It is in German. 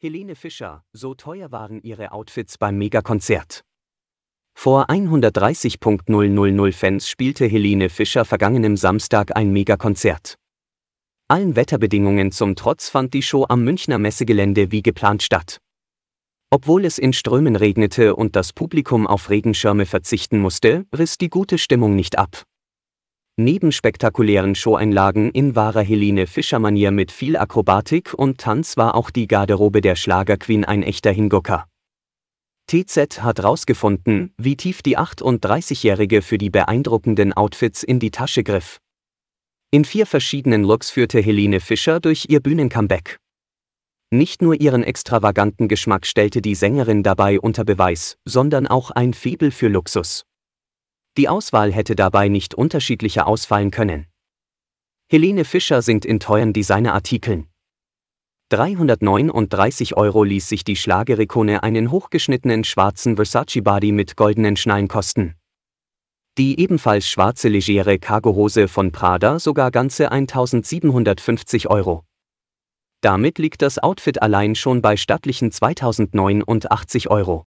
Helene Fischer, so teuer waren ihre Outfits beim Megakonzert. Vor 130.000 Fans spielte Helene Fischer vergangenem Samstag ein Megakonzert. Allen Wetterbedingungen zum Trotz fand die Show am Münchner Messegelände wie geplant statt. Obwohl es in Strömen regnete und das Publikum auf Regenschirme verzichten musste, riss die gute Stimmung nicht ab. Neben spektakulären Showeinlagen in wahrer Helene Fischer-Manier mit viel Akrobatik und Tanz war auch die Garderobe der Schlagerqueen ein echter Hingucker. TZ hat rausgefunden, wie tief die 38-Jährige für die beeindruckenden Outfits in die Tasche griff. In vier verschiedenen Looks führte Helene Fischer durch ihr Bühnencomeback. Nicht nur ihren extravaganten Geschmack stellte die Sängerin dabei unter Beweis, sondern auch ein Febel für Luxus. Die Auswahl hätte dabei nicht unterschiedlicher ausfallen können. Helene Fischer singt in teuren Designerartikeln. 339 Euro ließ sich die Schlagerikone einen hochgeschnittenen schwarzen Versace-Body mit goldenen Schnallen kosten. Die ebenfalls schwarze legere Cargohose von Prada sogar ganze 1750 Euro. Damit liegt das Outfit allein schon bei stattlichen 2089 Euro.